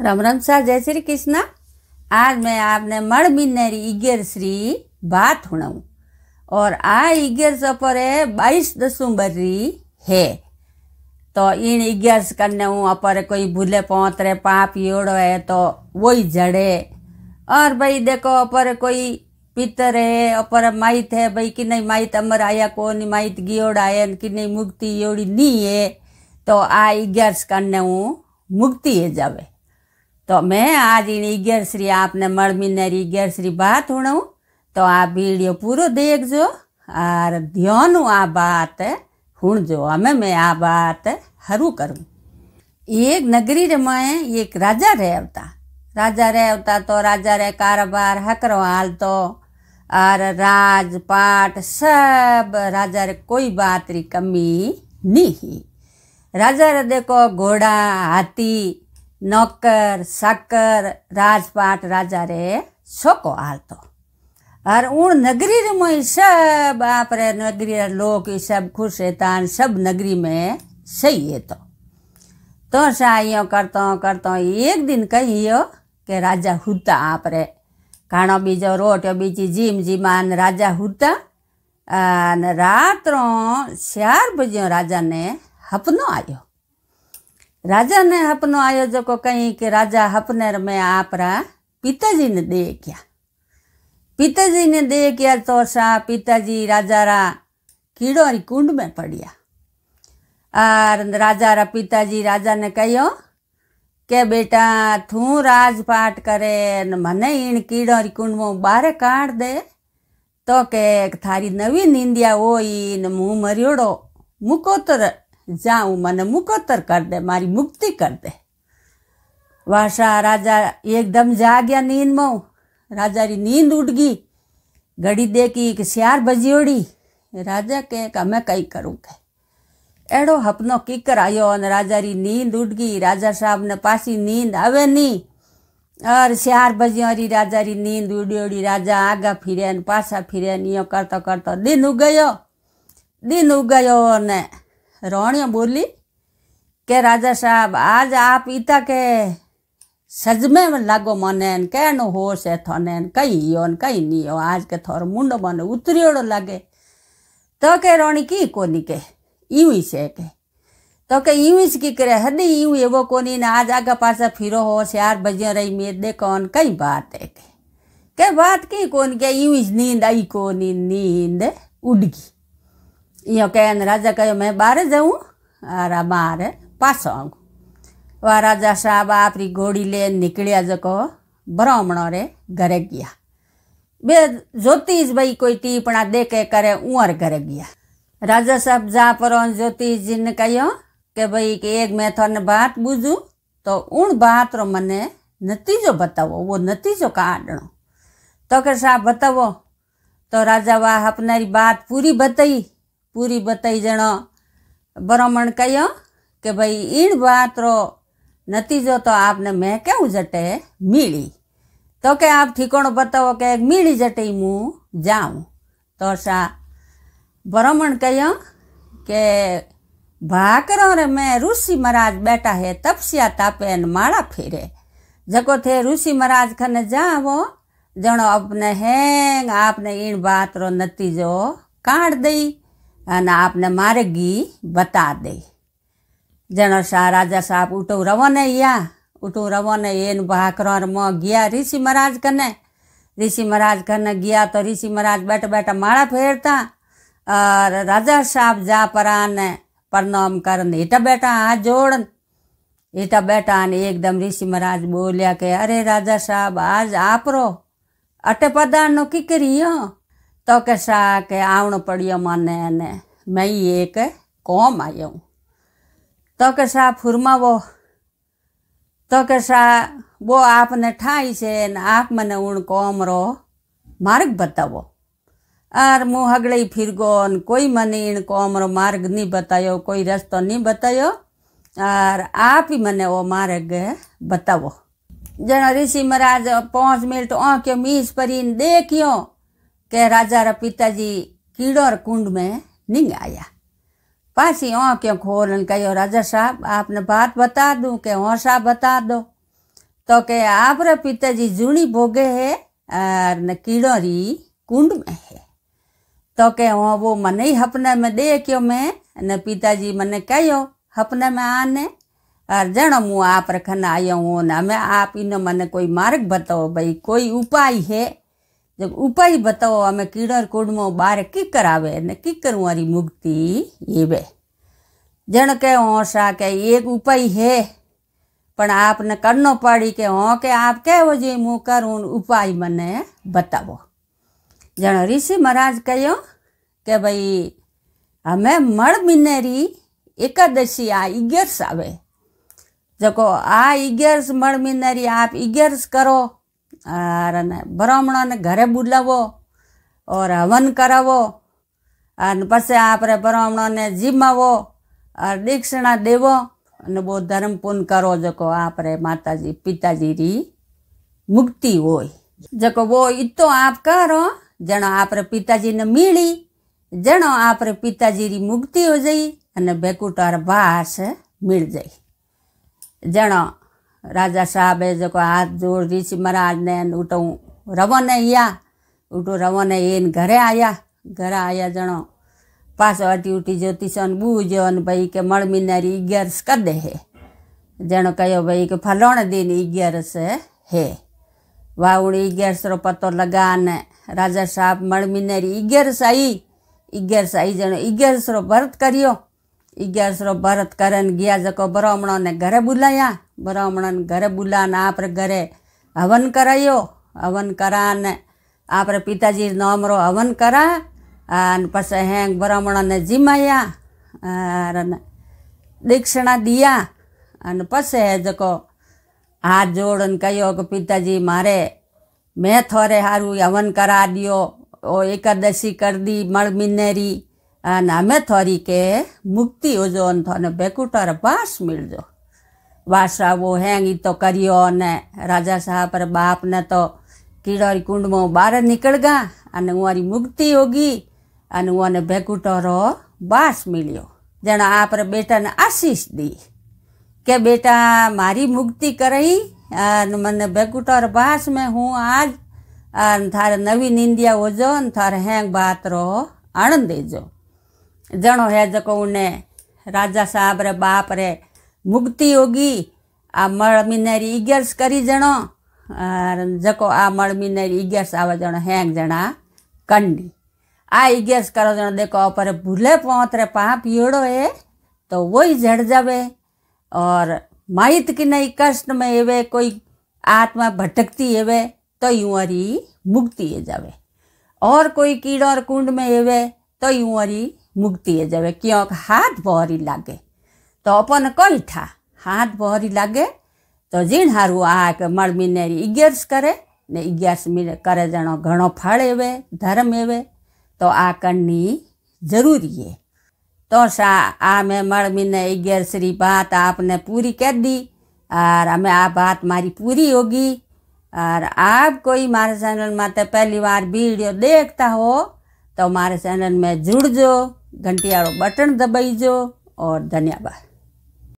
राम राम સા जय श्री कृष्णा आज मैं आपने इगेर श्री बात હુણાવું और આ पर बाईस दिसंबर री है तो इन इग्यास करने हूँ अपर कोई भूले पहुँच रहे पाप योड़ो है तो वही जड़े और भाई देखो अपर कोई पितर है अपर माइत है भाई कि नहीं माइत अमर आया नहीं माइत गियोड़ आया कि नहीं मुक्ति योड़ी नहीं है तो आ इग्यास करने हूँ मुक्ति है जावे तो मैं आज इन इगर श्री आपने मरमिनर इगर श्री बात हुणु तो आप वीडियो पूरा देख जो और ध्यान आ बात हुण जो हमें मैं आ बात हरू करूँ एक नगरी रे मैं एक राजा रहे होता राजा रहे होता तो राजा रे कारोबार हकरो हाल तो और राजपाट सब राजा रे कोई बात री कमी नहीं राजा रे देखो घोड़ा हाथी नौकर સાકર राजपाट राजा रे सोको હાલતો और उन नगरी में सब आप रे नगरी लोग सब खुश रहता सब नगरी में सही है तो तो साइयो करतो करतो एक दिन कहियो के राजा हुता आप रे खाणो बीजो रोटियो बीजी जीम जीमान राजा हुता रात्रों चार बजे राजा ने हपनो आयो राजा ने हपनो आयोजक कही कि राजा हपनेर में आपरा पिताजी ने दे क्या पिताजी ने दे क्या तो सा पिताजी राजा रा कीड़ो कुंड में पड़िया और राजा रा पिताजी राजा ने कहियो के बेटा थू राजपाट करे न मने इन कीड़ो कुंड में बारे काट दे तो के थारी नवी निंदिया ओ इन मुँह मरियोड़ो मुकोतर तो જાઉં મને મુકોતર કરી દે મારી મુક્તિ કરી દે વાસા રાજા એકદમ જાગ્યા નીંદમાં રાજાની નીંद ઉઠ ગઈ ઘડી દેખી કે શ્યાર બજીઓડી રાજા કહે કે અમે કંઈ કરું કે એડો હપનો કિકર આવ્યો અને રાજાની નીંદ ઉઠ ગઈ રાજા સાહેબને પાછી નીંદ આવે નહીં और श्यार बजी राजारी नींद उड़ी उड़ी राजा आगा फिरे पाछा फिरे यो करता करता दिन उगयो दिन उगयो ने रोहणिया बोली के राजा साहब आज आप इता के सजमे में लागो मने कहन होश है थोने कहीं यो कहीं नहीं हो आज के थोर मुंडो मन उतरियो लागे तो के रोणी की कोनी के यूं ही से के तो के यूं ही की करे हदी यूं एवो कोनी ने आज आगे पास फिरो हो यार बजे रही में देखो कई बात है के, के बात की कौन के यूं नींद आई कोनी नींद उड़गी इं कह राजा कहो मैं बार जाऊँ आ रहा बाहर पास आऊँ वह राजा साहब आप घोड़ी ले निकलिया जको ब्राह्मण रे घरे गया बे ज्योतिष भाई कोई टीपणा दे के करे उर घरे गया राजा साहब जा पर ज्योतिष जी ने कहो कि भाई कि एक मैं थोड़ा बात बुझू तो उन बात रो मने नतीजो बतावो वो नतीजो काटणो तो कर साहब बतावो तो राजा वाह अपने बात पूरी बताई पूरी बताई जन ब्राह्मण कहो कि भाई इन बात रो नतीजो तो आपने मैं क्यों जटे मिली तो के आप ठिकाणो बताओ के मिली जटे मुँ जाऊँ तो सा ब्राह्मण कहो के भाकर रे मैं ऋषि महाराज बैठा है तपस्या तापे न माला फेरे जको थे ऋषि महाराज खन जाओ जनो अपने हैंग आपने इन बात रो नतीजो काट दई અને આપને માર્ગી બતા દે જેનો રાજા સાહેબ ઉટું રવને યા ઉટું રવને એન ભાકરમાં ગયા ઋષિ મહારાજ કને ऋषि महाराज कने गया तो ऋषि महाराज बैठ बैठ माड़ा फेरता और राजा साहब जा पर प्रणाम कर हिटा बैठा हाथ जोड़ हिटा बैठा ने एकदम ऋषि महाराज बोलिया के अरे राजा साहब आज आप रो अटे पदार नो की करियो तो के के आवण पड़ियो माने ने मैं एक कौम आयो तो के सा फुरमा वो तो के सा वो आपने ठाई से न आप मने उन कौम रो मार्ग बतावो आर मुँह हगड़े फिर गो कोई मने इन कौम रो मार्ग नहीं बतायो कोई रस्तो नहीं बतायो और आप ही मने वो मार्ग बतावो जना ऋषि महाराज पाँच मिनट ओ मीस पर देखियो के राजा रा पिताजी कीड़ो और कुंड में नहीं आया पासी ओं क्यों खोलन कहो राजा साहब आपने बात बता दूं के ओ साहब बता दो तो के आप रे पिताजी जूनी भोगे है और न कीड़ो री कुंड में है तो के ओ वो मन ही हपने में दे क्यों मैं न पिताजी मने कहो हपने में आने और जण मु आप रखना आयो हूँ ना मैं आप इन मने कोई मार्ग बताओ भाई कोई उपाय है જગ ઉપાય બતાવો અમે કીડર કુડમાં બાર કિકર આવે ને કિકર વારી મુક્તિ એવે જણ કે હોશા કે એક ઉપાય હે પણ આપને કરનો પાડી કે હો કે આપ કેવો જે હું કરું ઉપાય મને બતાવો જણ ઋષિ મહારાજ કહ્યો કે ભાઈ અમે મળ મિનેરી એકાદશી આ ઇગર્સ આવે જકો આ ઇગર્સ મળ મિનેરી આપ ઇગર્સ કરો और બ્રાહ્મણોને ઘરે બોલાવો ઓર હવન કરાવો અને પછી આપણે બ્રાહ્મણોને જીમાવો ઓર દીક્ષણા દેવો અને બહુ ધર્મ પૂર્ણ કરો જકો આપણે માતાજી પિતાજી રી મુક્તિ હોય જકો બહુ ઇતો આપ કરો જણો આપણે પિતાજીને મીળી જણો આપણે પિતાજી રી મુક્તિ હો જઈ અને બેકુટાર ભાષ મીળ જઈ જણો राजा साहब है जो हाथ जोड़ दी थी महाराज ने उठो रवन आया उठो रवन एन घरे आया घर आया जनो पास अटी उठी ज्योतिष बूझन भाई के मणमी ने इग्यारस कद है जेण कहो भाई कि फलोण दिन इग्यारस है वाउण इग्यारस रो पत्तो लगा ने राजा साहब मणमी ने इग्यारस आई इग्यारस आई जेण इग्यारस रो व्रत करियो इग्यारस रो व्रत करन गया जको ब्राह्मणों ने घरे बुलाया બ્રાહ્મણને ઘરે બોલાને આપણે ઘરે હવન કરાયો હવન કરાને આપણે પિતાજી નોમરો હવન કરા અને પછી હેંગ બ્રાહ્મણને જીમાયા દીક્ષણા દિયા અને પછી હે જકો હાથ જોડન કહ્યો કે પિતાજી મારે મેં થોરે સારું હવન કરા દો એકાદશી કરદી મળ મિનેરી અને અમે થોરી કે મુક્તિ ઉજો અને થોને ભેકુટર પાસ મેળજો વાસાઓ હેંગી તો કર્યો અને રાજા સાહ પર બાપને તો કીડોરી કુંડમાં બહાર નીકળ ગયા અને ઉંવારી મુક્તિ હોગી અને ઉંવાને ભેકુટોરો બાસ મળ્યો જેણે આ પર બેટાને આશીષ દી કે બેટા મારી મુક્તિ કરી અને મને ભેકુટોર બાસ મેં હું આજ અને થારે નવી નિંદિયા હોજો અને થારે હેંગ બાત રહો આણંદ દેજો જણો હે જકો ઉને રાજા સાહેબ રે બાપ રે મુક્તિ યોગી આ મળ મિનારી करी કરી જણો જકો આ મળ મિનારી અગિયારસ આવે જણો હેંગ જણા કંડી આ અગિયારસ કરો જણો દેખો पर ભૂલે પોતરે પાપ યોડો એ तो वही झड़ जावे और माहित की नहीं कष्ट में एवे कोई आत्मा भटकती एवे तो यूं हरी मुक्ति है जावे और कोई कीड़ा और कुंड में एवे तो यूं हरी मुक्ति है जावे क्योंकि हाथ बहरी लागे तो अपन तपन था हाथ बहरी लागे तो जिन हारू आक मरमी ने इग्यर्स करे ने इग्यर्स करे जनो घणो फल एवे धर्म एवे तो आ करनी जरूरी है तो सा आ मैं मरमी ने इग्यर्स री बात आपने पूरी कह दी और हमें आ बात मारी पूरी होगी और आप कोई मारे चैनल माते पहली बार वीडियो देखता हो तो मारे चैनल में जुड़ जो घंटी वालों बटन दबाई जो और धन्यवाद